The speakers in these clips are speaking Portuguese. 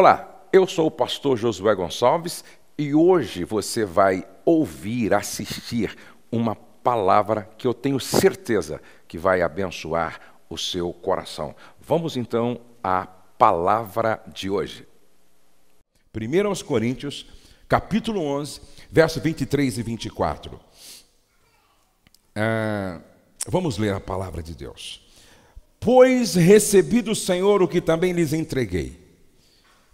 Olá, eu sou o pastor Josué Gonçalves e hoje você vai ouvir, assistir uma palavra que eu tenho certeza que vai abençoar o seu coração. Vamos então à palavra de hoje. 1 aos Coríntios, capítulo 11, verso 23 e 24. Ah, é, vamos ler a palavra de Deus. Pois recebi do Senhor o que também lhes entreguei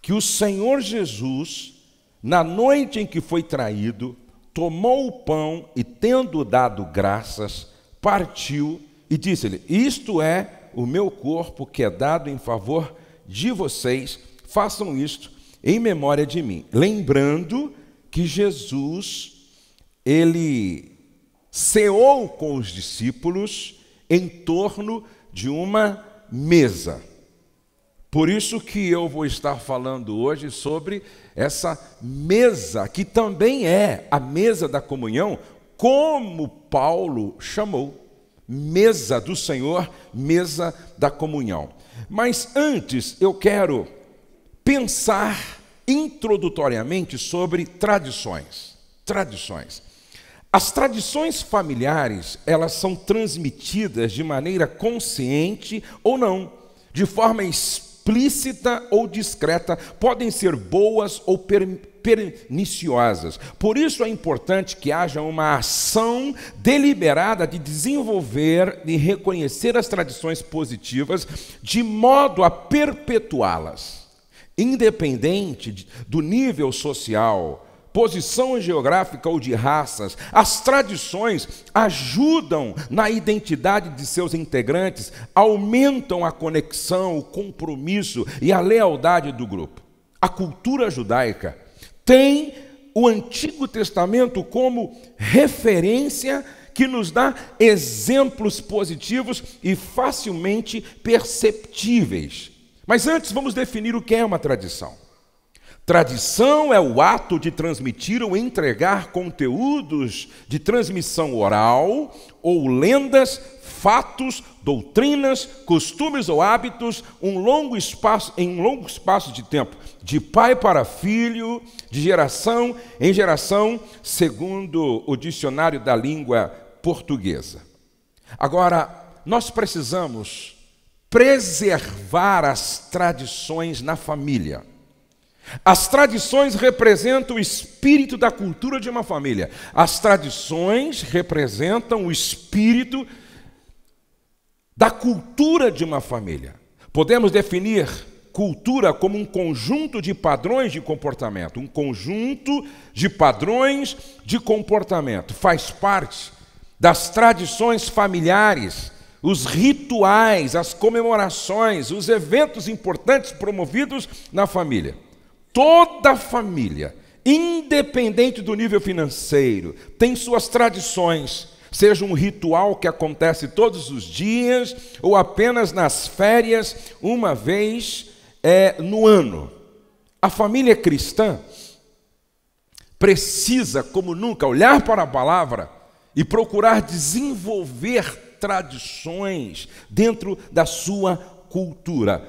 que o Senhor Jesus, na noite em que foi traído, tomou o pão e, tendo dado graças, partiu e disse-lhe: Isto é o meu corpo que é dado em favor de vocês, façam isto em memória de mim. Lembrando que Jesus, ele ceou com os discípulos em torno de uma mesa. Por isso que eu vou estar falando hoje sobre essa mesa, que também é a mesa da comunhão, como Paulo chamou. Mesa do Senhor, mesa da comunhão. Mas antes eu quero pensar introdutoriamente sobre tradições. Tradições. As tradições familiares, elas são transmitidas de maneira consciente ou não, de forma espiritual explícita ou discreta, podem ser boas ou perniciosas. Por isso é importante que haja uma ação deliberada de desenvolver e reconhecer as tradições positivas de modo a perpetuá-las, independente do nível social posição geográfica ou de raças, as tradições ajudam na identidade de seus integrantes, aumentam a conexão, o compromisso e a lealdade do grupo. A cultura judaica tem o Antigo Testamento como referência que nos dá exemplos positivos e facilmente perceptíveis. Mas antes vamos definir o que é uma tradição. Tradição é o ato de transmitir ou entregar conteúdos de transmissão oral ou lendas, fatos, doutrinas, costumes ou hábitos um longo espaço, em um longo espaço de tempo, de pai para filho, de geração em geração, segundo o dicionário da língua portuguesa. Agora, nós precisamos preservar as tradições na família. As tradições representam o espírito da cultura de uma família. As tradições representam o espírito da cultura de uma família. Podemos definir cultura como um conjunto de padrões de comportamento, um conjunto de padrões de comportamento. Faz parte das tradições familiares, os rituais, as comemorações, os eventos importantes promovidos na família toda a família, independente do nível financeiro, tem suas tradições, seja um ritual que acontece todos os dias ou apenas nas férias, uma vez é, no ano. A família cristã precisa, como nunca, olhar para a palavra e procurar desenvolver tradições dentro da sua cultura.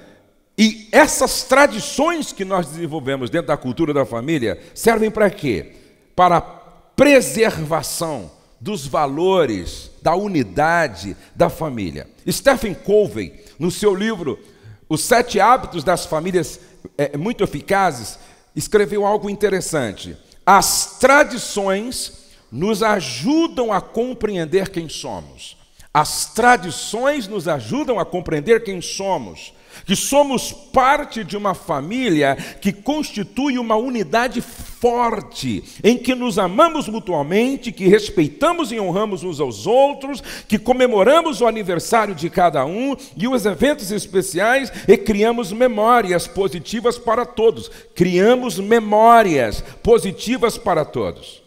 E essas tradições que nós desenvolvemos dentro da cultura da família servem para quê? Para a preservação dos valores, da unidade da família. Stephen Covey, no seu livro Os Sete Hábitos das Famílias é, é, Muito Eficazes, escreveu algo interessante. As tradições nos ajudam a compreender quem somos. As tradições nos ajudam a compreender quem somos que somos parte de uma família que constitui uma unidade forte, em que nos amamos mutuamente, que respeitamos e honramos uns aos outros, que comemoramos o aniversário de cada um e os eventos especiais e criamos memórias positivas para todos. Criamos memórias positivas para todos.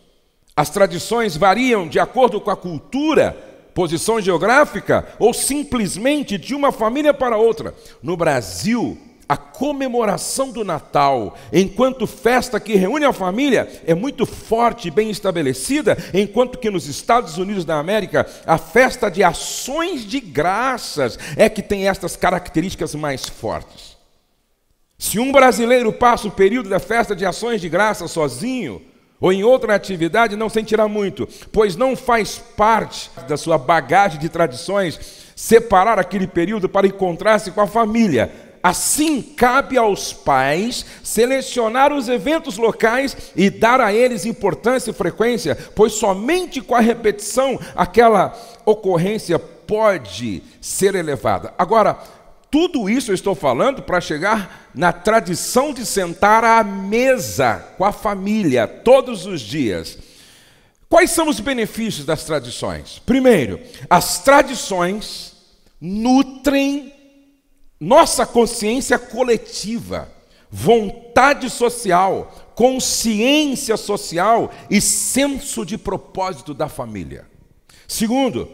As tradições variam de acordo com a cultura posição geográfica ou simplesmente de uma família para outra. No Brasil, a comemoração do Natal, enquanto festa que reúne a família, é muito forte e bem estabelecida, enquanto que nos Estados Unidos da América, a festa de ações de graças é que tem estas características mais fortes. Se um brasileiro passa o período da festa de ações de graças sozinho, ou em outra atividade não sentirá muito, pois não faz parte da sua bagagem de tradições separar aquele período para encontrar-se com a família. Assim cabe aos pais selecionar os eventos locais e dar a eles importância e frequência, pois somente com a repetição aquela ocorrência pode ser elevada. Agora, tudo isso eu estou falando para chegar na tradição de sentar à mesa com a família todos os dias. Quais são os benefícios das tradições? Primeiro, as tradições nutrem nossa consciência coletiva, vontade social, consciência social e senso de propósito da família. Segundo,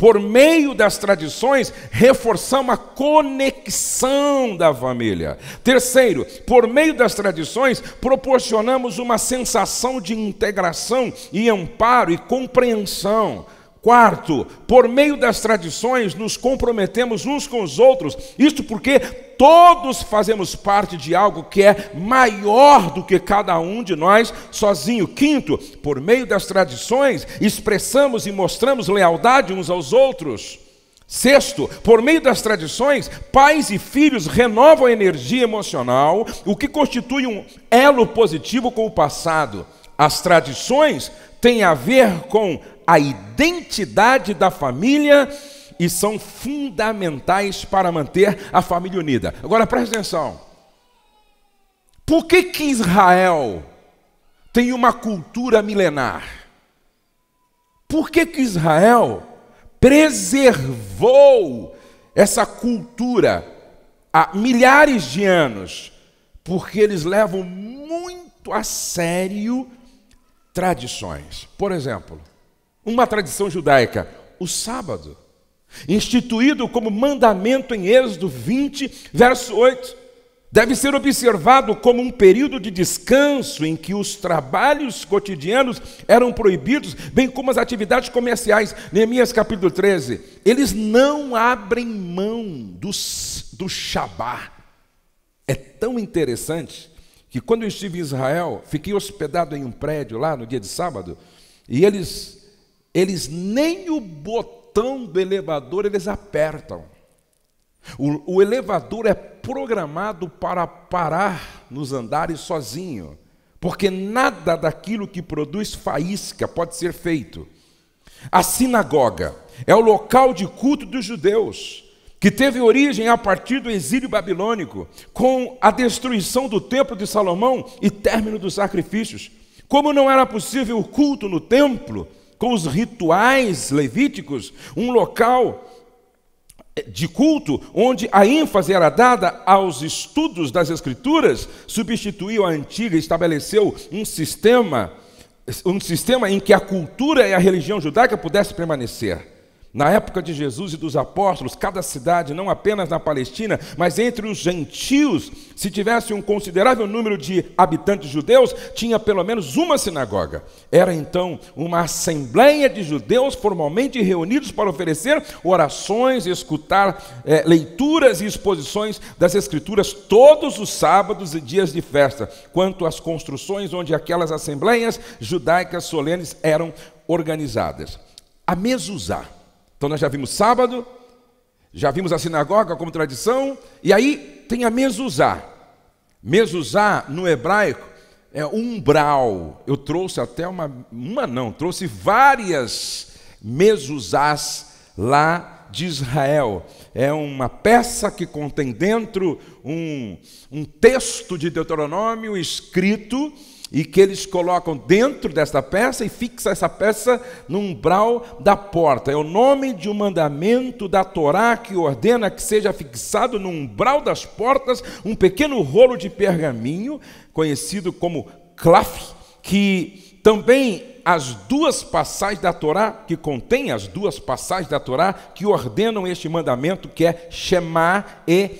por meio das tradições, reforçamos a conexão da família. Terceiro, por meio das tradições, proporcionamos uma sensação de integração e amparo e compreensão. Quarto, por meio das tradições nos comprometemos uns com os outros, isto porque todos fazemos parte de algo que é maior do que cada um de nós sozinho. Quinto, por meio das tradições expressamos e mostramos lealdade uns aos outros. Sexto, por meio das tradições, pais e filhos renovam a energia emocional, o que constitui um elo positivo com o passado. As tradições têm a ver com a identidade da família e são fundamentais para manter a família unida. Agora preste atenção. Por que, que Israel tem uma cultura milenar? Por que, que Israel preservou essa cultura há milhares de anos? Porque eles levam muito a sério tradições. Por exemplo, uma tradição judaica, o sábado, instituído como mandamento em Êxodo 20, verso 8, deve ser observado como um período de descanso em que os trabalhos cotidianos eram proibidos, bem como as atividades comerciais. Neemias capítulo 13. Eles não abrem mão do, do Shabá. É tão interessante que quando eu estive em Israel, fiquei hospedado em um prédio lá no dia de sábado, e eles eles nem o botão do elevador eles apertam. O, o elevador é programado para parar nos andares sozinho, porque nada daquilo que produz faísca pode ser feito. A sinagoga é o local de culto dos judeus, que teve origem a partir do exílio babilônico, com a destruição do templo de Salomão e término dos sacrifícios. Como não era possível o culto no templo, com os rituais levíticos, um local de culto onde a ênfase era dada aos estudos das Escrituras, substituiu a antiga, estabeleceu um sistema, um sistema em que a cultura e a religião judaica pudesse permanecer. Na época de Jesus e dos apóstolos, cada cidade, não apenas na Palestina, mas entre os gentios, se tivesse um considerável número de habitantes judeus, tinha pelo menos uma sinagoga. Era então uma assembleia de judeus formalmente reunidos para oferecer orações, escutar é, leituras e exposições das Escrituras todos os sábados e dias de festa, quanto às construções onde aquelas assembleias judaicas solenes eram organizadas. A Mesuzá então nós já vimos sábado, já vimos a sinagoga como tradição, e aí tem a mesuzá. Mesuzá no hebraico é umbral. Eu trouxe até uma, uma não, trouxe várias mesuzás lá de Israel. É uma peça que contém dentro um, um texto de Deuteronômio escrito e que eles colocam dentro desta peça e fixa essa peça no umbral da porta. É o nome de um mandamento da Torá que ordena que seja fixado no umbral das portas um pequeno rolo de pergaminho, conhecido como claf, que também as duas passagens da Torá, que contém as duas passagens da Torá que ordenam este mandamento, que é Shema e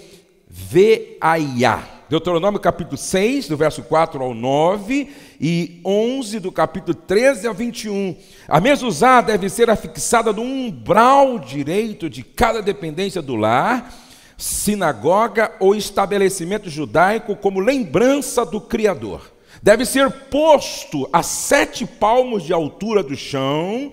Veaiá. Deuteronômio capítulo 6, do verso 4 ao 9 e 11 do capítulo 13 ao 21. A mesa usada deve ser afixada no umbral direito de cada dependência do lar, sinagoga ou estabelecimento judaico como lembrança do Criador. Deve ser posto a sete palmos de altura do chão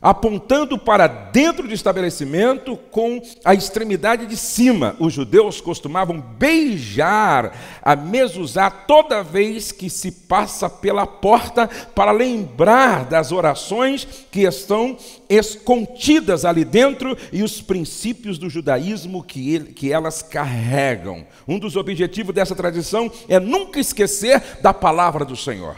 apontando para dentro do estabelecimento com a extremidade de cima. Os judeus costumavam beijar a mezuzá toda vez que se passa pela porta para lembrar das orações que estão escondidas ali dentro e os princípios do judaísmo que, ele, que elas carregam. Um dos objetivos dessa tradição é nunca esquecer da palavra do Senhor.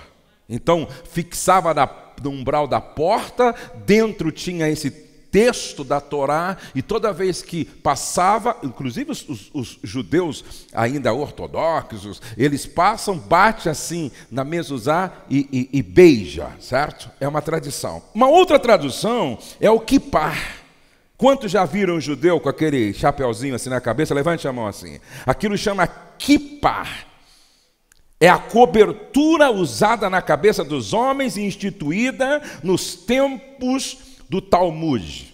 Então, fixava na do umbral da porta, dentro tinha esse texto da Torá, e toda vez que passava, inclusive os, os, os, judeus ainda ortodoxos, eles passam, bate assim na mezuzá e, e, e beija, certo? É uma tradição. Uma outra tradução é o kipar. Quantos já viram um judeu com aquele chapeuzinho assim na cabeça? Levante a mão assim. Aquilo chama kipar. É a cobertura usada na cabeça dos homens e instituída nos tempos do Talmud,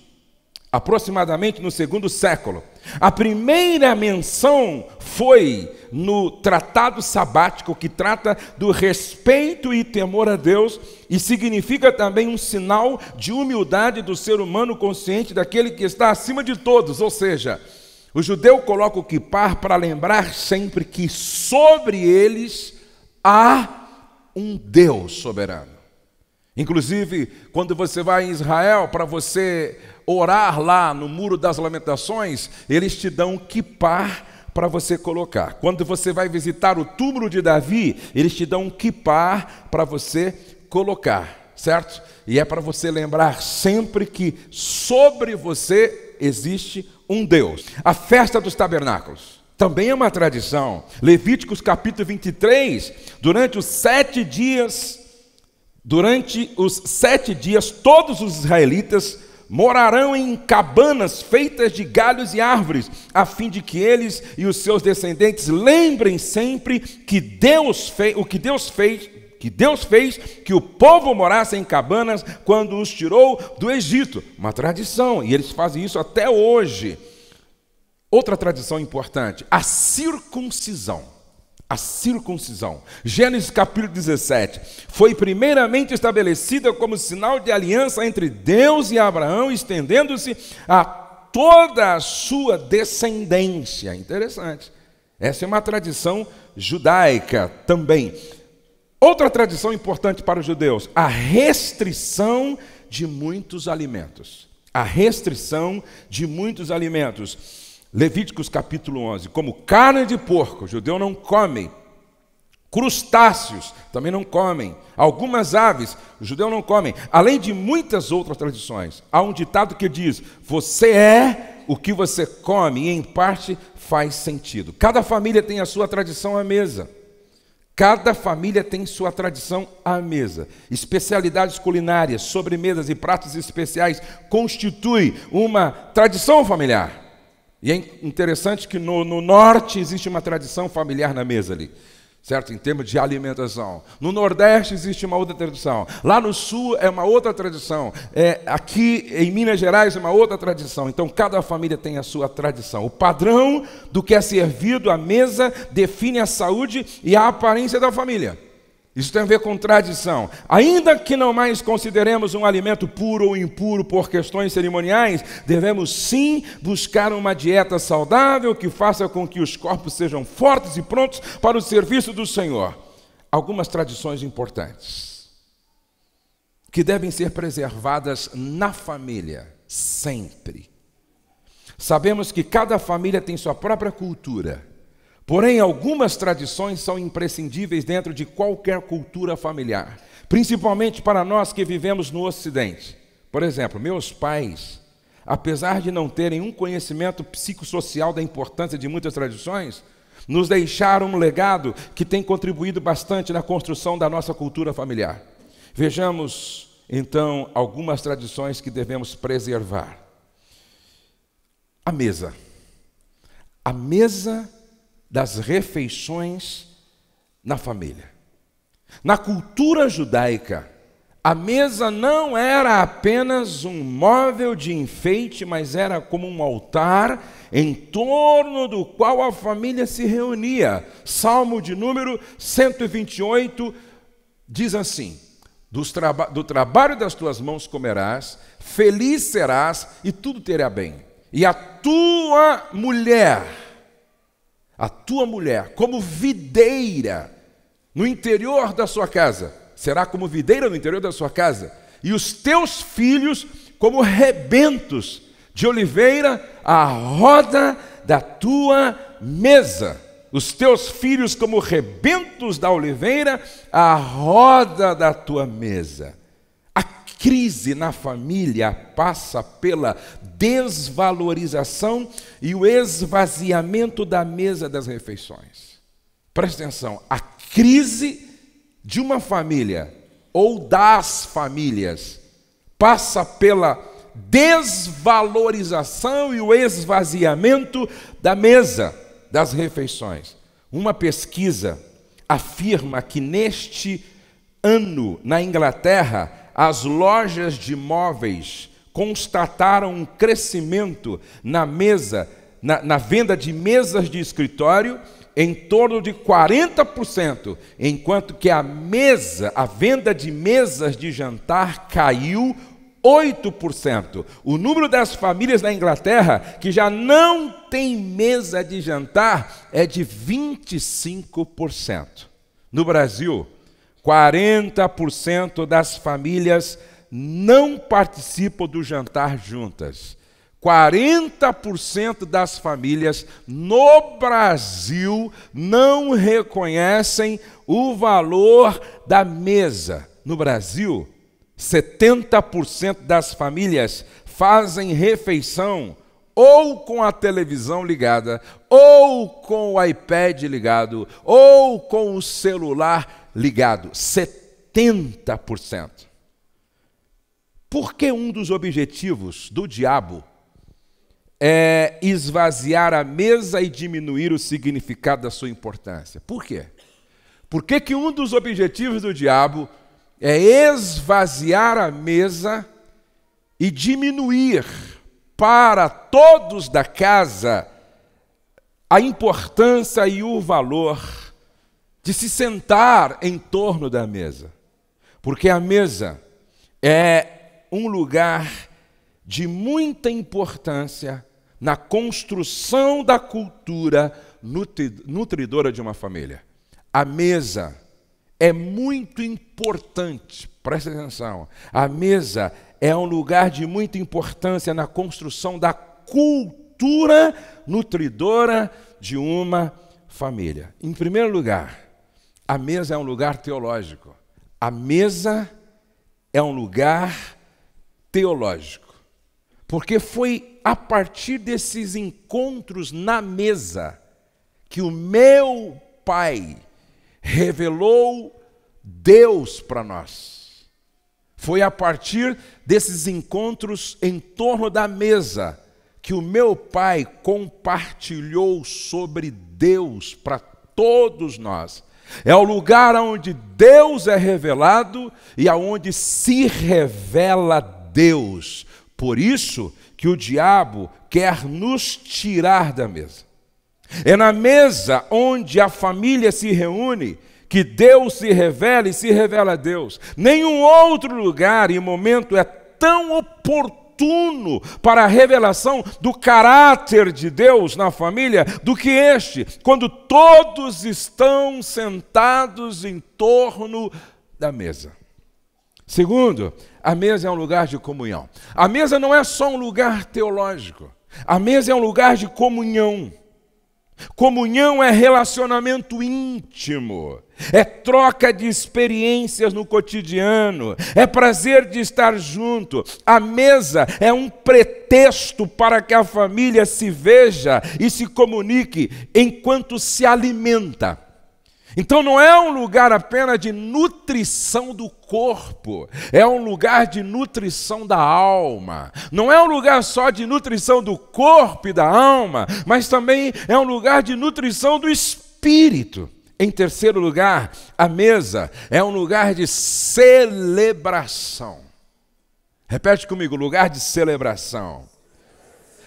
aproximadamente no segundo século. A primeira menção foi no Tratado Sabático, que trata do respeito e temor a Deus, e significa também um sinal de humildade do ser humano consciente daquele que está acima de todos, ou seja, o judeu coloca o kipar para lembrar sempre que sobre eles há um Deus soberano. Inclusive, quando você vai em Israel para você orar lá no Muro das Lamentações, eles te dão um kippah para você colocar. Quando você vai visitar o túmulo de Davi, eles te dão um kippah para você colocar, certo? E é para você lembrar sempre que sobre você existe um Deus. A festa dos tabernáculos também é uma tradição. Levíticos capítulo 23, durante os sete dias, durante os sete dias, todos os israelitas morarão em cabanas feitas de galhos e árvores, a fim de que eles e os seus descendentes lembrem sempre que Deus fez, o que Deus fez, que Deus fez que o povo morasse em cabanas quando os tirou do Egito. Uma tradição, e eles fazem isso até hoje. Outra tradição importante, a circuncisão. A circuncisão. Gênesis capítulo 17. Foi primeiramente estabelecida como sinal de aliança entre Deus e Abraão, estendendo-se a toda a sua descendência. Interessante. Essa é uma tradição judaica também. Outra tradição importante para os judeus, a restrição de muitos alimentos. A restrição de muitos alimentos. Levíticos capítulo 11, como carne de porco, judeu não come Crustáceos também não comem. Algumas aves, judeu não comem. Além de muitas outras tradições, há um ditado que diz: "Você é o que você come", e em parte faz sentido. Cada família tem a sua tradição à mesa. Cada família tem sua tradição à mesa. Especialidades culinárias, sobremesas e pratos especiais constituem uma tradição familiar. E é interessante que no, no norte existe uma tradição familiar na mesa ali certo? Em termos de alimentação. No Nordeste existe uma outra tradição. Lá no Sul é uma outra tradição. É, aqui em Minas Gerais é uma outra tradição. Então cada família tem a sua tradição. O padrão do que é servido à mesa define a saúde e a aparência da família. Isso tem a ver com tradição. Ainda que não mais consideremos um alimento puro ou impuro por questões cerimoniais, devemos sim buscar uma dieta saudável que faça com que os corpos sejam fortes e prontos para o serviço do Senhor. Algumas tradições importantes que devem ser preservadas na família, sempre. Sabemos que cada família tem sua própria cultura. Porém, algumas tradições são imprescindíveis dentro de qualquer cultura familiar, principalmente para nós que vivemos no Ocidente. Por exemplo, meus pais, apesar de não terem um conhecimento psicossocial da importância de muitas tradições, nos deixaram um legado que tem contribuído bastante na construção da nossa cultura familiar. Vejamos, então, algumas tradições que devemos preservar. A mesa. A mesa das refeições na família. Na cultura judaica, a mesa não era apenas um móvel de enfeite, mas era como um altar em torno do qual a família se reunia. Salmo de número 128 diz assim: traba Do trabalho das tuas mãos comerás, feliz serás e tudo terá bem. E a tua mulher a tua mulher como videira no interior da sua casa, será como videira no interior da sua casa, e os teus filhos como rebentos de oliveira à roda da tua mesa. Os teus filhos como rebentos da oliveira à roda da tua mesa crise na família passa pela desvalorização e o esvaziamento da mesa das refeições. Presta atenção, a crise de uma família ou das famílias passa pela desvalorização e o esvaziamento da mesa das refeições. Uma pesquisa afirma que neste ano na Inglaterra as lojas de móveis constataram um crescimento na mesa, na, na venda de mesas de escritório em torno de 40%, enquanto que a mesa, a venda de mesas de jantar caiu 8%. O número das famílias na Inglaterra que já não tem mesa de jantar é de 25%. No Brasil, 40% das famílias não participam do jantar juntas. 40% das famílias no Brasil não reconhecem o valor da mesa. No Brasil, 70% das famílias fazem refeição ou com a televisão ligada, ou com o iPad ligado, ou com o celular ligado ligado 70%. Porque um dos objetivos do diabo é esvaziar a mesa e diminuir o significado da sua importância. Por quê? Por que, que um dos objetivos do diabo é esvaziar a mesa e diminuir para todos da casa a importância e o valor de se sentar em torno da mesa, porque a mesa é um lugar de muita importância na construção da cultura nutridora de uma família. A mesa é muito importante, presta atenção. A mesa é um lugar de muita importância na construção da cultura nutridora de uma família. Em primeiro lugar, a mesa é um lugar teológico. A mesa é um lugar teológico. Porque foi a partir desses encontros na mesa que o meu Pai revelou Deus para nós. Foi a partir desses encontros em torno da mesa que o meu Pai compartilhou sobre Deus para todos nós. É o lugar onde Deus é revelado e aonde se revela Deus. Por isso que o diabo quer nos tirar da mesa. É na mesa onde a família se reúne que Deus se revela e se revela a Deus. Nenhum outro lugar e momento é tão oportuno oportuno para a revelação do caráter de Deus na família do que este, quando todos estão sentados em torno da mesa. Segundo, a mesa é um lugar de comunhão. A mesa não é só um lugar teológico. A mesa é um lugar de comunhão. Comunhão é relacionamento íntimo, é troca de experiências no cotidiano, é prazer de estar junto. A mesa é um pretexto para que a família se veja e se comunique enquanto se alimenta. Então não é um lugar apenas de nutrição do corpo, é um lugar de nutrição da alma. Não é um lugar só de nutrição do corpo e da alma, mas também é um lugar de nutrição do espírito. Em terceiro lugar, a mesa é um lugar de celebração. Repete comigo: lugar de celebração.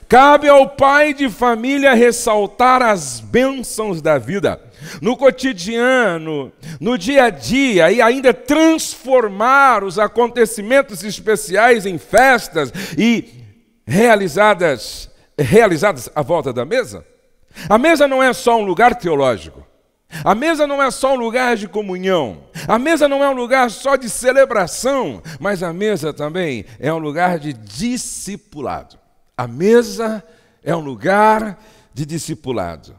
Cabe ao pai de família ressaltar as bênçãos da vida no cotidiano, no dia a dia, e ainda transformar os acontecimentos especiais em festas e realizadas, realizadas à volta da mesa? A mesa não é só um lugar teológico. A mesa não é só um lugar de comunhão. A mesa não é um lugar só de celebração, mas a mesa também é um lugar de discipulado. A mesa é um lugar de discipulado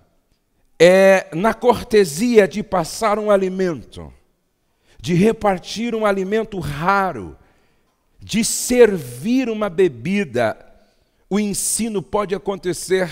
é, na cortesia de passar um alimento, de repartir um alimento raro, de servir uma bebida, o ensino pode acontecer,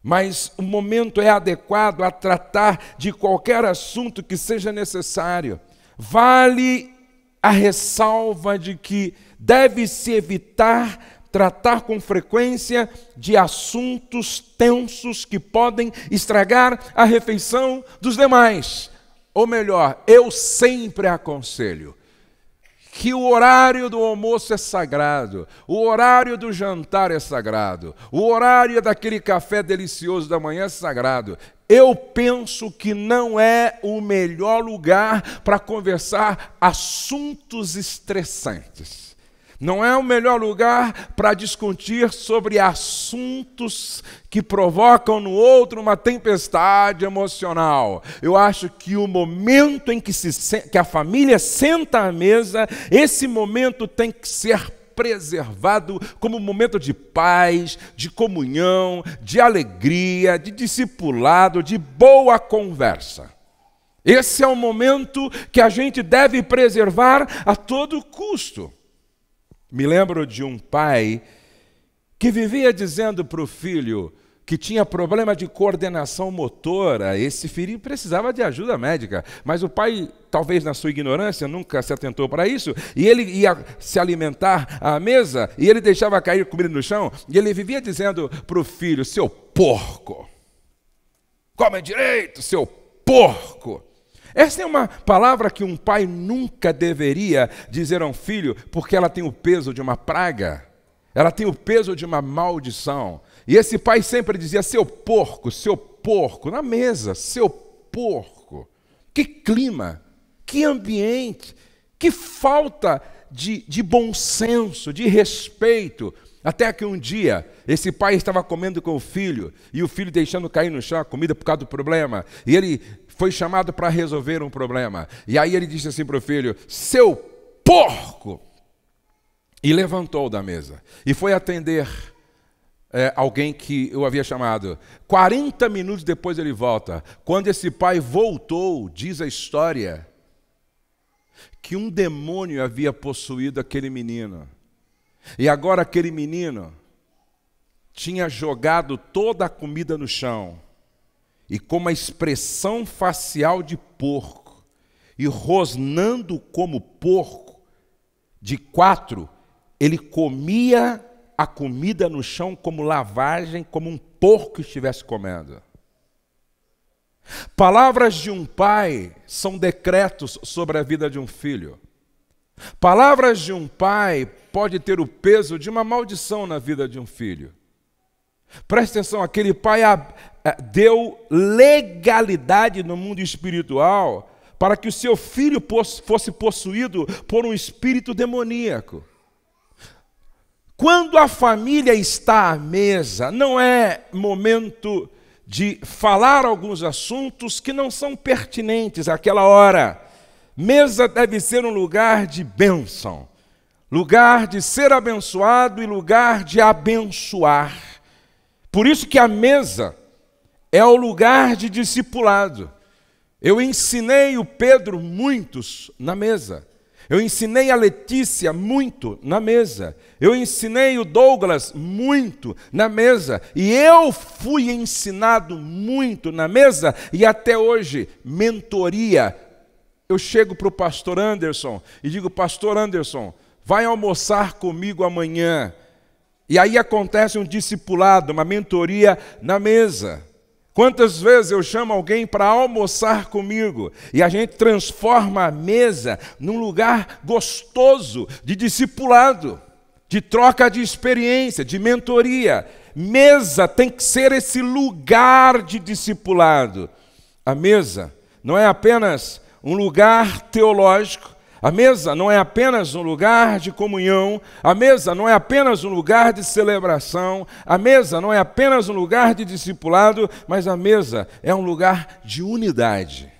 mas o momento é adequado a tratar de qualquer assunto que seja necessário. Vale a ressalva de que deve-se evitar tratar com frequência de assuntos tensos que podem estragar a refeição dos demais. Ou melhor, eu sempre aconselho que o horário do almoço é sagrado, o horário do jantar é sagrado, o horário daquele café delicioso da manhã é sagrado. Eu penso que não é o melhor lugar para conversar assuntos estressantes. Não é o melhor lugar para discutir sobre assuntos que provocam no outro uma tempestade emocional. Eu acho que o momento em que, se, que a família senta à mesa, esse momento tem que ser preservado como um momento de paz, de comunhão, de alegria, de discipulado, de boa conversa. Esse é o momento que a gente deve preservar a todo custo. Me lembro de um pai que vivia dizendo para o filho que tinha problema de coordenação motora, esse filho precisava de ajuda médica, mas o pai, talvez na sua ignorância, nunca se atentou para isso, e ele ia se alimentar à mesa, e ele deixava cair comida no chão, e ele vivia dizendo para o filho: seu porco, come direito, seu porco. Essa é uma palavra que um pai nunca deveria dizer a um filho, porque ela tem o peso de uma praga, ela tem o peso de uma maldição. E esse pai sempre dizia: seu porco, seu porco, na mesa, seu porco. Que clima, que ambiente, que falta de, de bom senso, de respeito. Até que um dia esse pai estava comendo com o filho e o filho deixando cair no chão a comida por causa do problema. E ele foi chamado para resolver um problema. E aí ele disse assim para o filho: Seu porco! E levantou da mesa e foi atender é, alguém que eu havia chamado. 40 minutos depois ele volta. Quando esse pai voltou, diz a história que um demônio havia possuído aquele menino. E agora aquele menino tinha jogado toda a comida no chão e com uma expressão facial de porco, e rosnando como porco, de quatro, ele comia a comida no chão como lavagem, como um porco estivesse comendo. Palavras de um pai são decretos sobre a vida de um filho. Palavras de um pai pode ter o peso de uma maldição na vida de um filho. Presta atenção, aquele pai eh, deu legalidade no mundo espiritual para que o seu filho fosse possuído por um espírito demoníaco. Quando a família está à mesa, não é momento de falar alguns assuntos que não são pertinentes àquela hora. Mesa deve ser um lugar de bênção, lugar de ser abençoado e lugar de abençoar. Por isso que a mesa é o lugar de discipulado. Eu ensinei o Pedro muitos na mesa. Eu ensinei a Letícia muito na mesa. Eu ensinei o Douglas muito na mesa. E eu fui ensinado muito na mesa. E até hoje, mentoria. Eu chego para o pastor Anderson e digo: Pastor Anderson, vai almoçar comigo amanhã. E aí acontece um discipulado, uma mentoria na mesa. Quantas vezes eu chamo alguém para almoçar comigo e a gente transforma a mesa num lugar gostoso de discipulado, de troca de experiência, de mentoria. Mesa tem que ser esse lugar de discipulado. A mesa não é apenas um lugar teológico, a mesa não é apenas um lugar de comunhão, a mesa não é apenas um lugar de celebração, a mesa não é apenas um lugar de discipulado, mas a mesa é um lugar de unidade.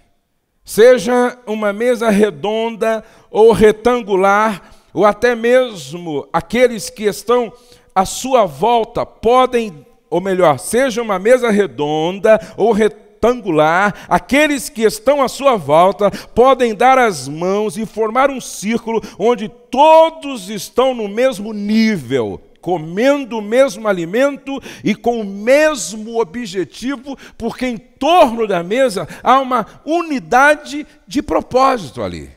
Seja uma mesa redonda ou retangular, ou até mesmo aqueles que estão à sua volta podem, ou melhor, seja uma mesa redonda ou retangular, retangular, aqueles que estão à sua volta podem dar as mãos e formar um círculo onde todos estão no mesmo nível, comendo o mesmo alimento e com o mesmo objetivo, porque em torno da mesa há uma unidade de propósito ali.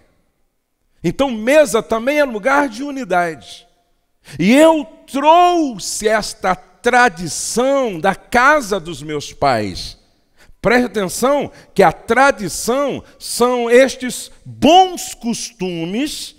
Então, mesa também é lugar de unidade. E eu trouxe esta tradição da casa dos meus pais Preste atenção que a tradição são estes bons costumes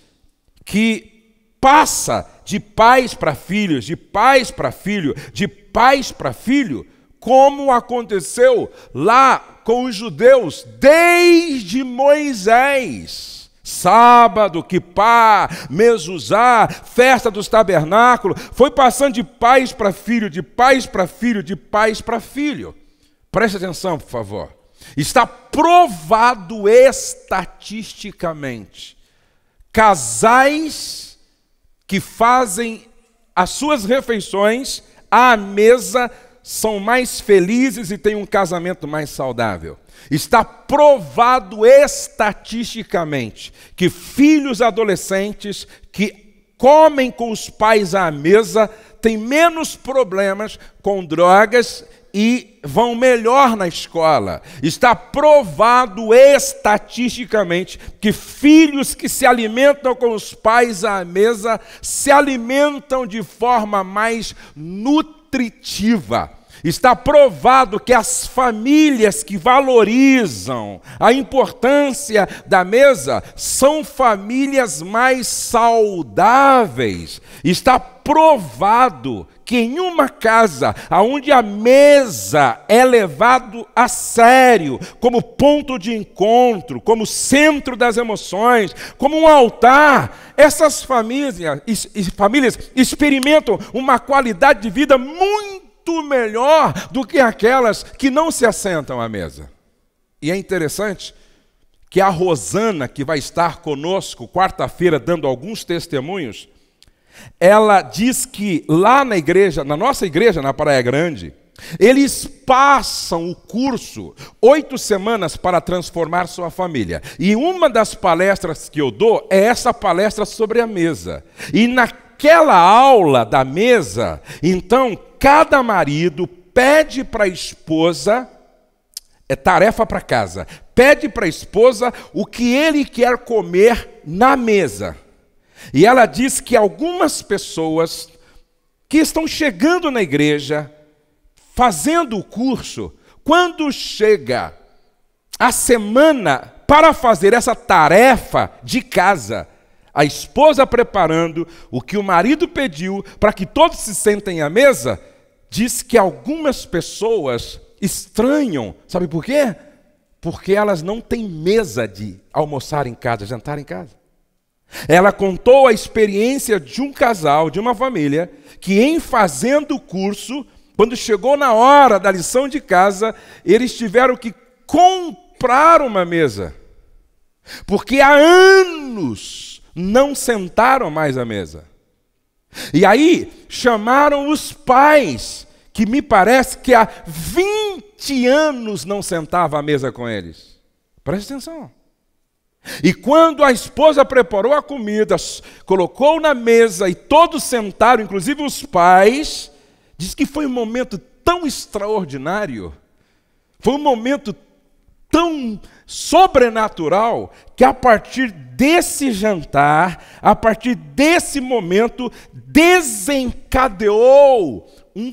que passa de pais para filhos, de pais para filho, de pais para filho, como aconteceu lá com os judeus desde Moisés. Sábado, Quipá, Mesuzá, festa dos tabernáculos, foi passando de pais para filho, de pais para filho, de pais para filho. Preste atenção, por favor. Está provado estatisticamente. Casais que fazem as suas refeições à mesa são mais felizes e têm um casamento mais saudável. Está provado estatisticamente que filhos adolescentes que comem com os pais à mesa têm menos problemas com drogas e vão melhor na escola. Está provado estatisticamente que filhos que se alimentam com os pais à mesa se alimentam de forma mais nutritiva Está provado que as famílias que valorizam a importância da mesa são famílias mais saudáveis. Está provado que em uma casa onde a mesa é levado a sério, como ponto de encontro, como centro das emoções, como um altar, essas famílias, famílias experimentam uma qualidade de vida muito muito melhor do que aquelas que não se assentam à mesa. E é interessante que a Rosana, que vai estar conosco quarta-feira dando alguns testemunhos, ela diz que lá na igreja, na nossa igreja, na Praia Grande, eles passam o curso, oito semanas para transformar sua família. E uma das palestras que eu dou é essa palestra sobre a mesa. E naquela aula da mesa, então, cada marido pede para a esposa, é tarefa para casa, pede para a esposa o que ele quer comer na mesa. E ela diz que algumas pessoas que estão chegando na igreja, fazendo o curso, quando chega a semana para fazer essa tarefa de casa, a esposa preparando o que o marido pediu para que todos se sentem à mesa, diz que algumas pessoas estranham, sabe por quê? Porque elas não têm mesa de almoçar em casa, jantar em casa. Ela contou a experiência de um casal, de uma família, que em fazendo o curso, quando chegou na hora da lição de casa, eles tiveram que comprar uma mesa. Porque há anos não sentaram mais à mesa. E aí chamaram os pais, que me parece que há 20 anos não sentava à mesa com eles. Presta atenção. E quando a esposa preparou a comida, colocou na mesa e todos sentaram, inclusive os pais, diz que foi um momento tão extraordinário, foi um momento tão sobrenatural, que a partir desse jantar, a partir desse momento, desencadeou um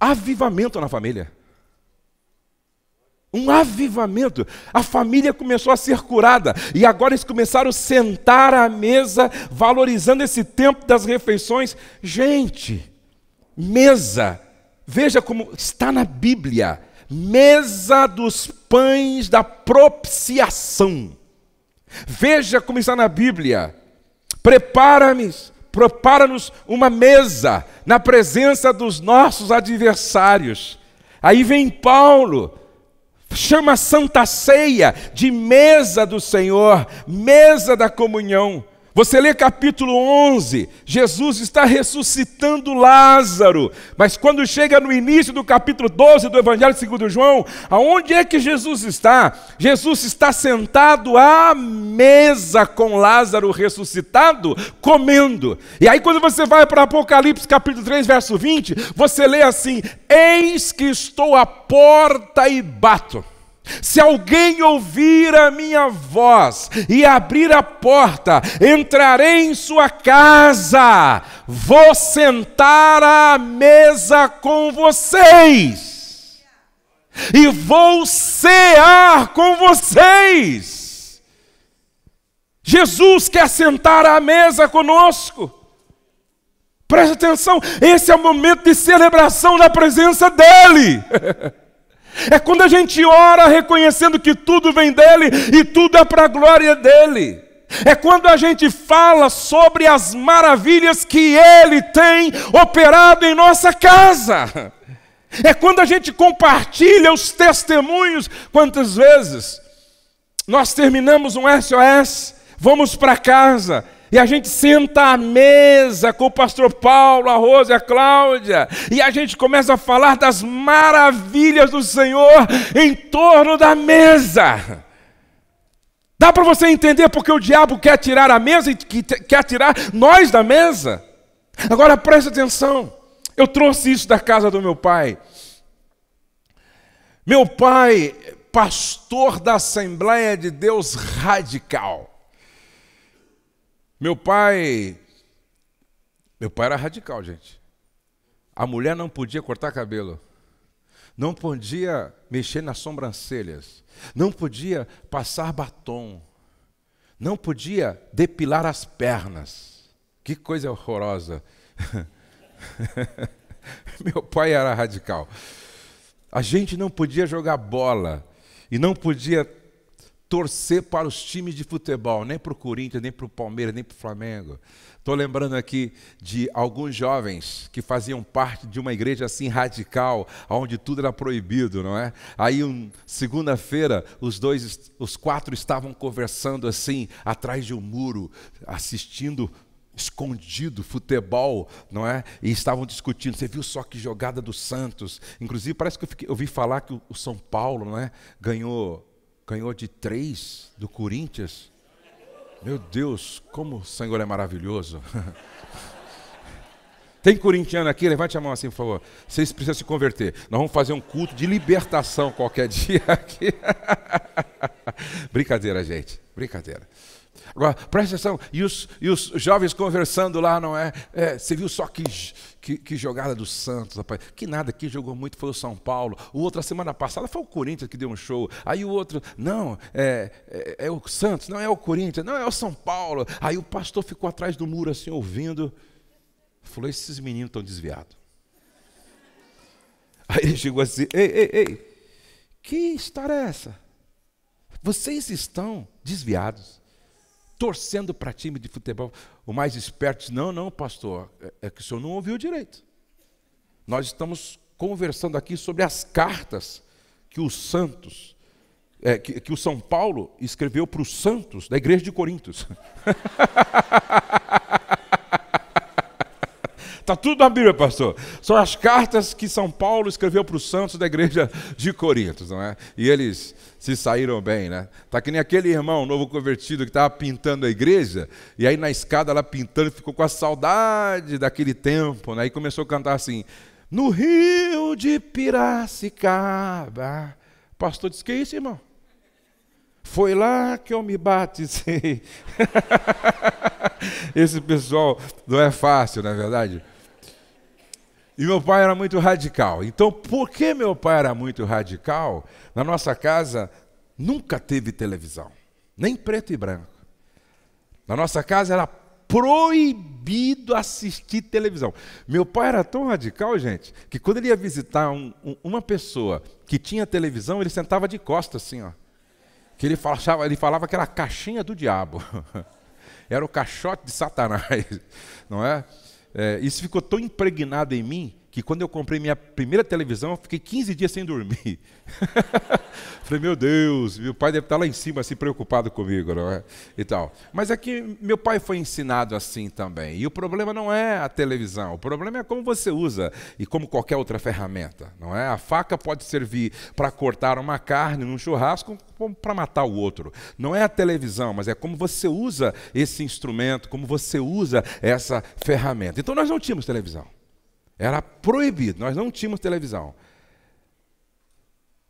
avivamento na família. Um avivamento. A família começou a ser curada. E agora eles começaram a sentar à mesa, valorizando esse tempo das refeições. Gente, mesa. Veja como está na Bíblia: mesa dos pães da propiciação. Veja como está na Bíblia. Prepara-me, prepara-nos uma mesa na presença dos nossos adversários. Aí vem Paulo, chama a Santa Ceia de mesa do Senhor, mesa da comunhão. Você lê capítulo 11, Jesus está ressuscitando Lázaro, mas quando chega no início do capítulo 12 do Evangelho segundo João, aonde é que Jesus está? Jesus está sentado à mesa com Lázaro ressuscitado, comendo. E aí quando você vai para Apocalipse capítulo 3, verso 20, você lê assim: Eis que estou à porta e bato. Se alguém ouvir a minha voz e abrir a porta, entrarei em sua casa, vou sentar à mesa com vocês, e vou cear com vocês. Jesus quer sentar à mesa conosco. Preste atenção, esse é o momento de celebração da presença dEle. É quando a gente ora reconhecendo que tudo vem dele e tudo é para a glória dele. É quando a gente fala sobre as maravilhas que ele tem operado em nossa casa. É quando a gente compartilha os testemunhos. Quantas vezes nós terminamos um SOS, vamos para casa e a gente senta à mesa com o pastor Paulo, a Rosa e a Cláudia, e a gente começa a falar das maravilhas do Senhor em torno da mesa. Dá para você entender porque o diabo quer tirar a mesa e quer tirar nós da mesa? Agora preste atenção. Eu trouxe isso da casa do meu pai. Meu pai, pastor da Assembleia de Deus Radical. Meu pai. Meu pai era radical, gente. A mulher não podia cortar cabelo, não podia mexer nas sobrancelhas, não podia passar batom, não podia depilar as pernas. Que coisa horrorosa. Meu pai era radical. A gente não podia jogar bola e não podia torcer para os times de futebol, nem para o Corinthians, nem para o Palmeiras, nem para o Flamengo. Estou lembrando aqui de alguns jovens que faziam parte de uma igreja assim radical, onde tudo era proibido, não é? Aí, um, segunda-feira, os dois, os quatro estavam conversando assim, atrás de um muro, assistindo escondido futebol, não é? E estavam discutindo. Você viu só que jogada do Santos? Inclusive parece que eu, fiquei, eu ouvi falar que o São Paulo, não é, ganhou ganhou de três do Corinthians. Meu Deus, como o Senhor é maravilhoso. Tem corintiano aqui? Levante a mão assim, por favor. Vocês precisam se converter. Nós vamos fazer um culto de libertação qualquer dia aqui. Brincadeira, gente. Brincadeira. Agora, presta atenção, e os, e os jovens conversando lá, não é? é você viu só que, que, que, jogada do Santos, rapaz. Que nada, que jogou muito foi o São Paulo. O outro, a semana passada, foi o Corinthians que deu um show. Aí o outro, não, é, é, é o Santos, não é o Corinthians, não é o São Paulo. Aí o pastor ficou atrás do muro, assim, ouvindo. Falou: esses meninos estão desviados. Aí ele chegou assim: ei, ei, ei, que história é essa? Vocês estão desviados, torcendo para time de futebol. O mais esperto diz: Não, não, pastor, é, é que o senhor não ouviu direito. Nós estamos conversando aqui sobre as cartas que os santos, é, que, que o São Paulo escreveu para os santos da igreja de Coríntios. Está tudo na Bíblia, pastor. São as cartas que São Paulo escreveu para os santos da igreja de Corinto, não é? E eles se saíram bem, né? Tá que nem aquele irmão novo convertido que estava pintando a igreja, e aí na escada lá pintando, ficou com a saudade daquele tempo, né? E começou a cantar assim: No rio de Piracicaba. O pastor disse: Que isso, irmão? Foi lá que eu me batizei. Esse pessoal não é fácil, não é verdade? E meu pai era muito radical. Então, por que meu pai era muito radical? Na nossa casa nunca teve televisão, nem preto e branco. Na nossa casa era proibido assistir televisão. Meu pai era tão radical, gente, que quando ele ia visitar um, um, uma pessoa que tinha televisão, ele sentava de costas assim, ó. Que ele falava, ele falava que era a caixinha do diabo. era o caixote de Satanás, não é? É, isso ficou tão impregnado em mim que quando eu comprei minha primeira televisão, eu fiquei 15 dias sem dormir. Falei, meu Deus, meu pai deve estar lá em cima, assim, preocupado comigo, não é? E tal. Mas é que meu pai foi ensinado assim também. E o problema não é a televisão, o problema é como você usa e como qualquer outra ferramenta, não é? A faca pode servir para cortar uma carne num churrasco ou para matar o outro. Não é a televisão, mas é como você usa esse instrumento, como você usa essa ferramenta. Então nós não tínhamos televisão. Era proibido, nós não tínhamos televisão.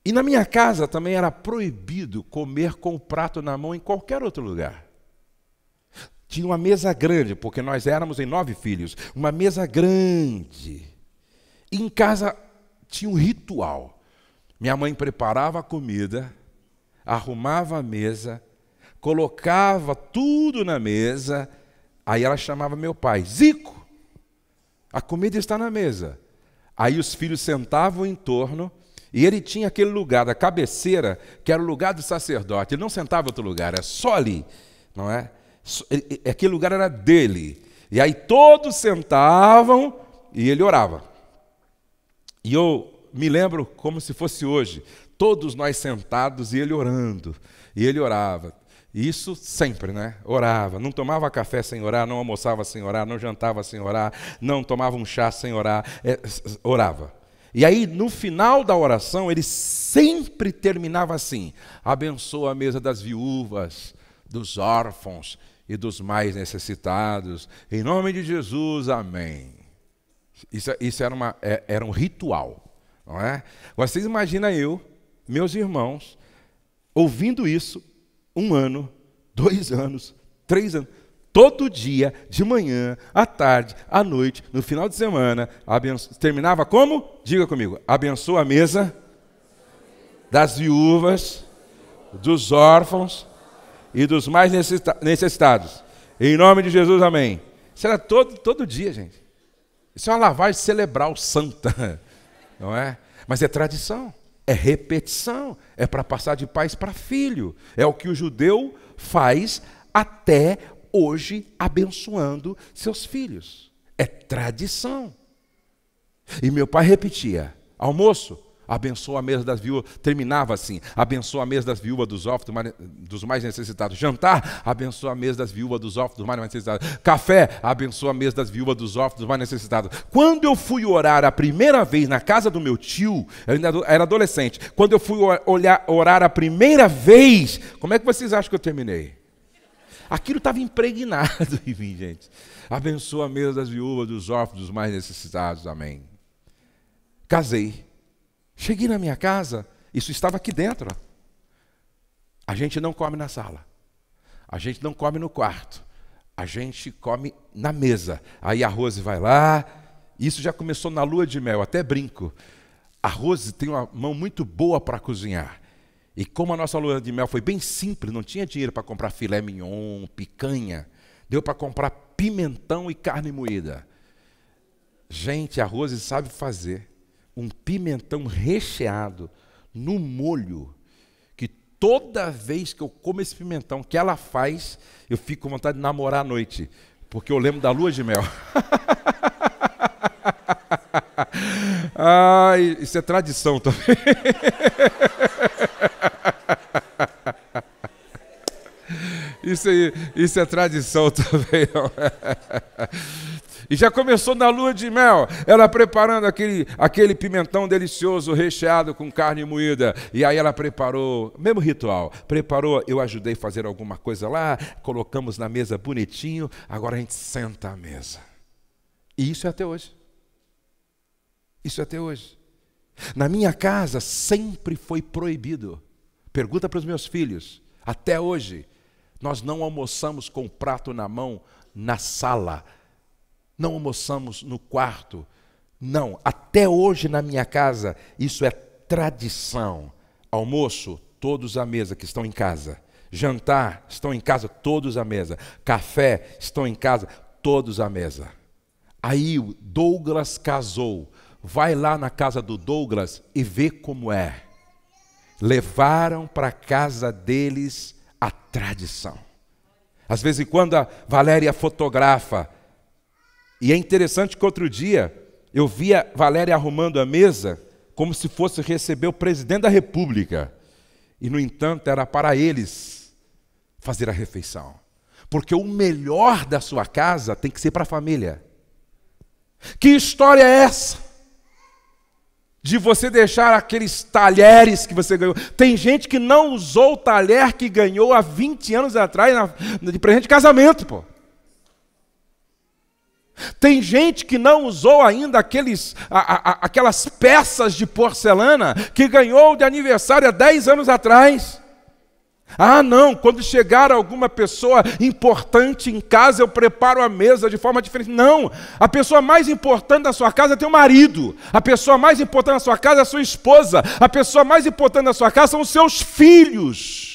E na minha casa também era proibido comer com o prato na mão em qualquer outro lugar. Tinha uma mesa grande, porque nós éramos em nove filhos, uma mesa grande. E em casa tinha um ritual. Minha mãe preparava a comida, arrumava a mesa, colocava tudo na mesa, aí ela chamava meu pai, Zico, a comida está na mesa. Aí os filhos sentavam em torno e ele tinha aquele lugar da cabeceira, que era o lugar do sacerdote. Ele não sentava em outro lugar, era só ali, não é? Aquele lugar era dele. E aí todos sentavam e ele orava. E eu me lembro como se fosse hoje, todos nós sentados e ele orando. E ele orava. Isso sempre, né? Orava, não tomava café sem orar, não almoçava sem orar, não jantava sem orar, não tomava um chá sem orar, é, orava. E aí, no final da oração, ele sempre terminava assim: abençoa a mesa das viúvas, dos órfãos e dos mais necessitados, em nome de Jesus, amém. Isso, isso era, uma, é, era um ritual, não é? Vocês imaginam eu, meus irmãos, ouvindo isso, um ano, dois anos, três anos, todo dia, de manhã, à tarde, à noite, no final de semana, abenço... terminava como? Diga comigo, abençoa a mesa das viúvas, dos órfãos e dos mais necessitados. Em nome de Jesus, amém. Isso era todo, todo dia, gente. Isso é uma lavagem cerebral santa, não é? Mas é tradição, é repetição, é para passar de pais para filho. É o que o judeu faz até hoje, abençoando seus filhos. É tradição. E meu pai repetia: almoço, abençoa a mesa das viúvas, terminava assim, abençoa a mesa das viúvas dos órfãos, dos mais necessitados. Jantar, abençoa a mesa das viúvas dos órfãos, dos mais necessitados. Café, abençoa a mesa das viúvas dos órfãos, dos mais necessitados. Quando eu fui orar a primeira vez na casa do meu tio, eu ainda era adolescente, quando eu fui olhar, orar a primeira vez, como é que vocês acham que eu terminei? Aquilo estava impregnado em mim, gente. Abençoa a mesa das viúvas, dos órfãos, dos mais necessitados. Amém. Casei Cheguei na minha casa, isso estava aqui dentro. A gente não come na sala, a gente não come no quarto, a gente come na mesa. Aí a Rose vai lá, isso já começou na lua de mel, até brinco. A Rose tem uma mão muito boa para cozinhar. E como a nossa lua de mel foi bem simples, não tinha dinheiro para comprar filé mignon, picanha, deu para comprar pimentão e carne moída. Gente, a Rose sabe fazer um pimentão recheado no molho, que toda vez que eu como esse pimentão que ela faz, eu fico com vontade de namorar à noite, porque eu lembro da lua de mel. ah, isso é tradição também. isso, aí, isso é tradição também. É? E já começou na lua de mel, ela preparando aquele, aquele pimentão delicioso recheado com carne moída. E aí ela preparou, mesmo ritual, preparou, eu ajudei a fazer alguma coisa lá, colocamos na mesa bonitinho, agora a gente senta à mesa. E isso é até hoje. Isso é até hoje. Na minha casa sempre foi proibido. Pergunta para os meus filhos. Até hoje, nós não almoçamos com o prato na mão na sala não almoçamos no quarto. Não, até hoje na minha casa, isso é tradição. Almoço, todos à mesa que estão em casa. Jantar, estão em casa, todos à mesa. Café, estão em casa, todos à mesa. Aí o Douglas casou. Vai lá na casa do Douglas e vê como é. Levaram para a casa deles a tradição. Às vezes, quando a Valéria fotografa, e é interessante que outro dia eu via Valéria arrumando a mesa como se fosse receber o presidente da República. E, no entanto, era para eles fazer a refeição. Porque o melhor da sua casa tem que ser para a família. Que história é essa? De você deixar aqueles talheres que você ganhou. Tem gente que não usou o talher que ganhou há 20 anos atrás na, de presente de casamento, pô. Tem gente que não usou ainda aqueles, a, a, aquelas peças de porcelana que ganhou de aniversário há 10 anos atrás. Ah, não, quando chegar alguma pessoa importante em casa, eu preparo a mesa de forma diferente. Não, a pessoa mais importante da sua casa é teu marido, a pessoa mais importante da sua casa é a sua esposa, a pessoa mais importante da sua casa são os seus filhos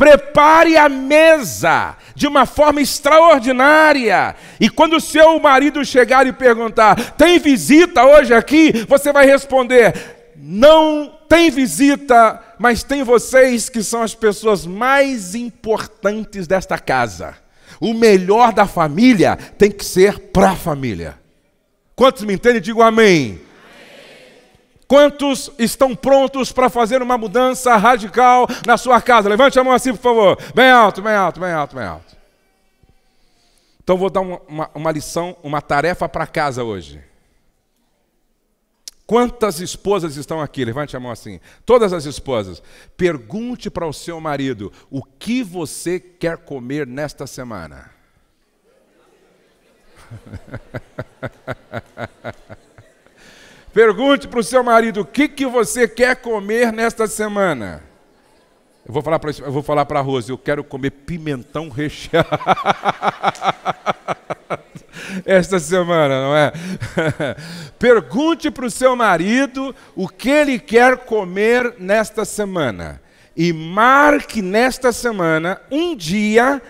prepare a mesa de uma forma extraordinária. E quando o seu marido chegar e perguntar: tem visita hoje aqui? Você vai responder: não tem visita, mas tem vocês que são as pessoas mais importantes desta casa. O melhor da família tem que ser para a família. Quantos me entendem? Digo amém. Quantos estão prontos para fazer uma mudança radical na sua casa? Levante a mão assim, por favor. Bem alto, bem alto, bem alto, bem alto. Então vou dar uma, uma, uma lição, uma tarefa para casa hoje. Quantas esposas estão aqui? Levante a mão assim. Todas as esposas. Pergunte para o seu marido o que você quer comer nesta semana. Pergunte para o seu marido: o que, que você quer comer nesta semana? Eu vou falar para eu vou falar para Rose, eu quero comer pimentão recheado. Esta semana, não é? Pergunte para o seu marido o que ele quer comer nesta semana. E marque nesta semana um dia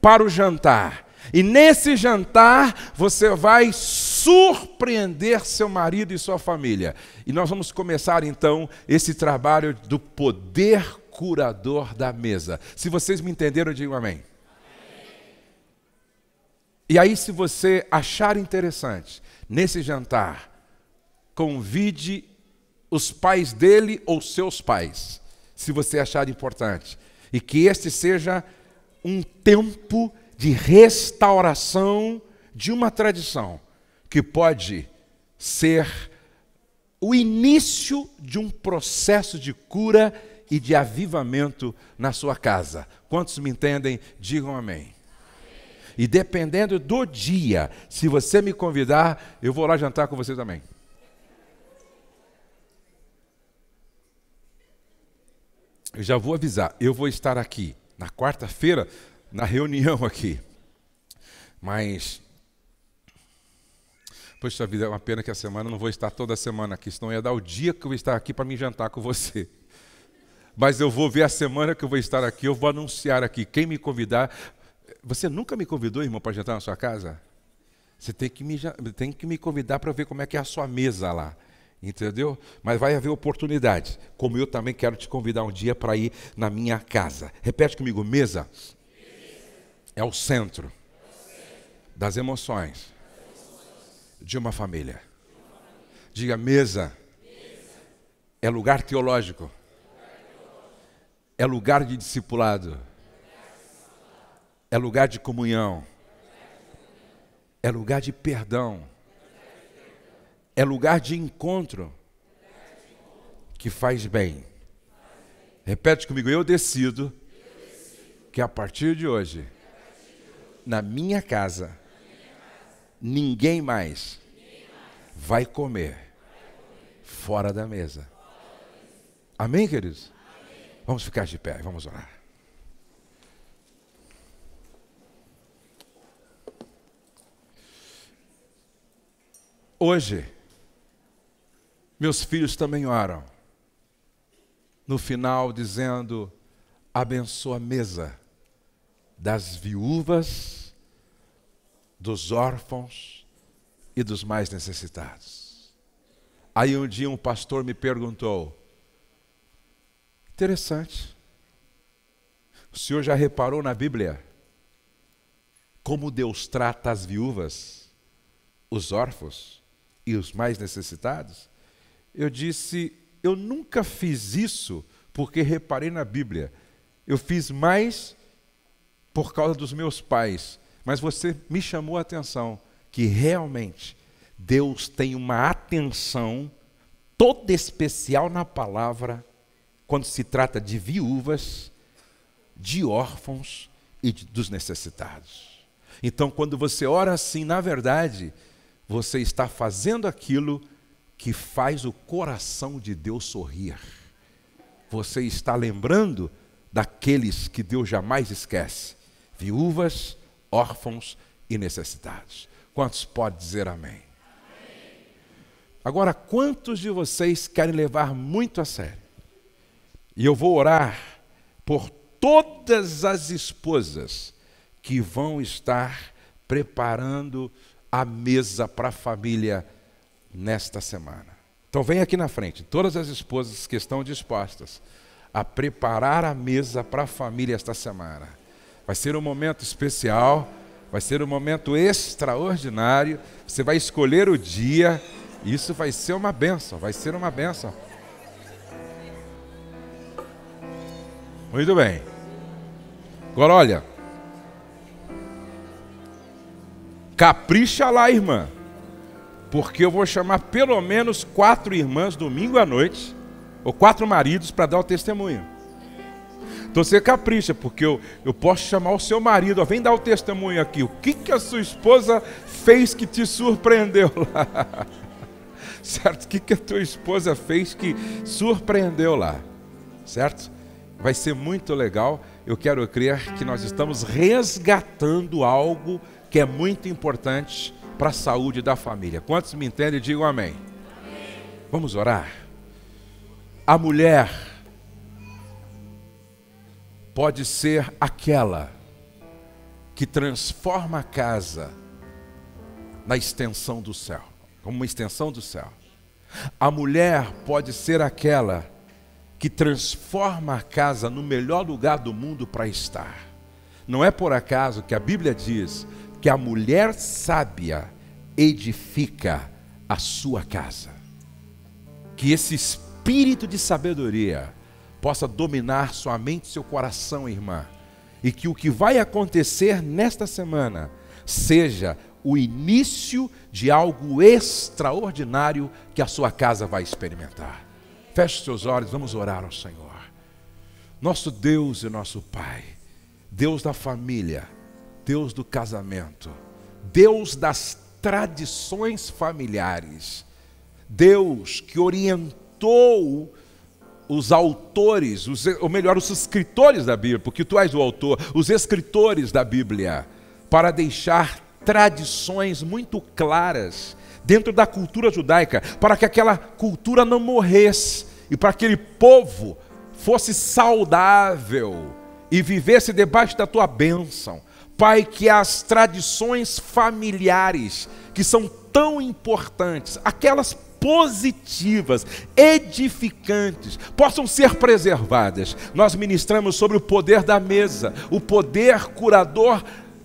para o jantar. E nesse jantar você vai surpreender seu marido e sua família. E nós vamos começar então esse trabalho do poder curador da mesa. Se vocês me entenderam, digam amém. E aí, se você achar interessante, nesse jantar, convide os pais dele ou seus pais, se você achar importante. E que este seja um tempo de restauração de uma tradição que pode ser o início de um processo de cura e de avivamento na sua casa. Quantos me entendem, digam amém. E dependendo do dia, se você me convidar, eu vou lá jantar com você também. Eu já vou avisar, eu vou estar aqui na quarta-feira na reunião aqui. Mas, poxa vida, é uma pena que a semana eu não vou estar toda semana aqui, senão ia dar o dia que eu vou estar aqui para me jantar com você. Mas eu vou ver a semana que eu vou estar aqui, eu vou anunciar aqui. Quem me convidar. Você nunca me convidou, irmão, para jantar na sua casa? Você tem que me, tem que me convidar para ver como é que é a sua mesa lá. Entendeu? Mas vai haver oportunidade. Como eu também quero te convidar um dia para ir na minha casa. Repete comigo: mesa é o centro das emoções de uma família. Diga, mesa é lugar teológico, é lugar de discipulado, é lugar de comunhão, é lugar de perdão, é lugar de encontro que faz bem. Repete comigo, eu decido que a partir de hoje na minha casa, ninguém mais vai comer fora da mesa. Amém, queridos? Vamos ficar de pé, vamos orar. Hoje, meus filhos também oram, no final dizendo: abençoa a mesa das viúvas, dos órfãos e dos mais necessitados. Aí um dia um pastor me perguntou: Interessante, o senhor já reparou na Bíblia como Deus trata as viúvas, os órfãos e os mais necessitados? Eu disse: Eu nunca fiz isso porque reparei na Bíblia. Eu fiz mais por causa dos meus pais, mas você me chamou a atenção que realmente Deus tem uma atenção toda especial na palavra quando se trata de viúvas, de órfãos e de, dos necessitados. Então, quando você ora assim, na verdade, você está fazendo aquilo que faz o coração de Deus sorrir. Você está lembrando daqueles que Deus jamais esquece viúvas, órfãos e necessitados. Quantos pode dizer amém? amém? Agora, quantos de vocês querem levar muito a sério? E eu vou orar por todas as esposas que vão estar preparando a mesa para a família nesta semana. Então vem aqui na frente, todas as esposas que estão dispostas a preparar a mesa para a família esta semana Vai ser um momento especial, vai ser um momento extraordinário. Você vai escolher o dia, isso vai ser uma benção, vai ser uma benção. Muito bem. Agora olha. Capricha lá, irmã. Porque eu vou chamar pelo menos quatro irmãs domingo à noite, ou quatro maridos, para dar o testemunho. Então você capricha, porque eu, eu posso chamar o seu marido, ó, vem dar o testemunho aqui. O que, que a sua esposa fez que te surpreendeu lá? certo? O que, que a tua esposa fez que surpreendeu lá? Certo? Vai ser muito legal. Eu quero crer que nós estamos resgatando algo que é muito importante para a saúde da família. Quantos me entendem? Digam amém. amém. Vamos orar. A mulher pode ser aquela que transforma a casa na extensão do céu, como uma extensão do céu. A mulher pode ser aquela que transforma a casa no melhor lugar do mundo para estar. Não é por acaso que a Bíblia diz que a mulher sábia edifica a sua casa. Que esse espírito de sabedoria possa dominar sua mente e seu coração, irmã. E que o que vai acontecer nesta semana seja o início de algo extraordinário que a sua casa vai experimentar. Feche seus olhos, vamos orar ao Senhor. Nosso Deus e nosso Pai, Deus da família, Deus do casamento, Deus das tradições familiares, Deus que orientou os autores, os, ou melhor, os escritores da Bíblia, porque tu és o autor, os escritores da Bíblia, para deixar tradições muito claras dentro da cultura judaica, para que aquela cultura não morresse e para que aquele povo fosse saudável e vivesse debaixo da tua bênção. Pai, que as tradições familiares, que são tão importantes, aquelas positivas, edificantes, possam ser preservadas. Nós ministramos sobre o poder da mesa, o poder curador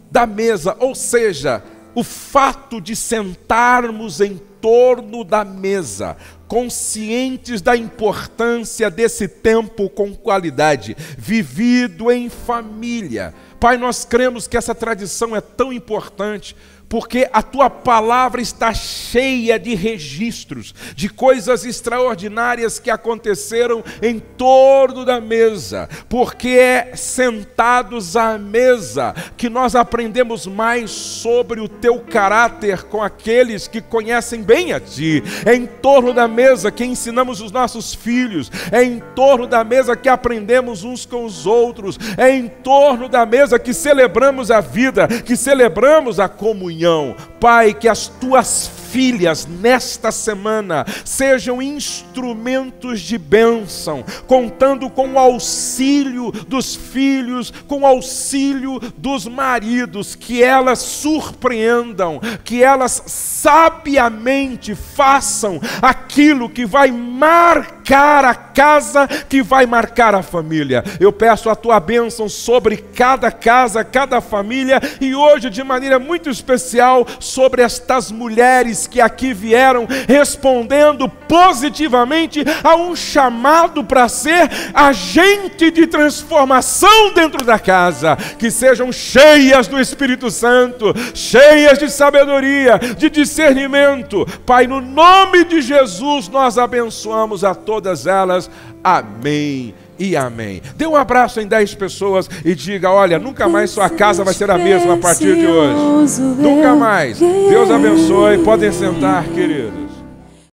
da mesa, ou seja, o fato de sentarmos em torno da mesa, conscientes da importância desse tempo com qualidade, vivido em família Pai, nós cremos que essa tradição é tão importante, porque a tua palavra está cheia de registros, de coisas extraordinárias que aconteceram em torno da mesa, porque é sentados à mesa que nós aprendemos mais sobre o teu caráter com aqueles que conhecem bem a ti, é em torno da mesa que ensinamos os nossos filhos, é em torno da mesa que aprendemos uns com os outros, é em torno da mesa certeza que celebramos a vida, que celebramos a comunhão. Pai, que as tuas filhas nesta semana sejam instrumentos de bênção, contando com o auxílio dos filhos, com o auxílio dos maridos, que elas surpreendam, que elas sabiamente façam aquilo que vai marcar a casa, que vai marcar a família. Eu peço a tua bênção sobre cada casa, cada família e hoje de maneira muito especial sobre estas mulheres que aqui vieram, respondendo positivamente a um chamado para ser agente de transformação dentro da casa, que sejam cheias do Espírito Santo, cheias de sabedoria, de discernimento. Pai, no nome de Jesus, nós abençoamos a todas elas. Amém e amém. Dê um abraço em 10 pessoas e diga: Olha, nunca mais sua casa vai ser a mesma a partir de hoje. Nunca mais. É Deus abençoe. Podem sentar, queridos.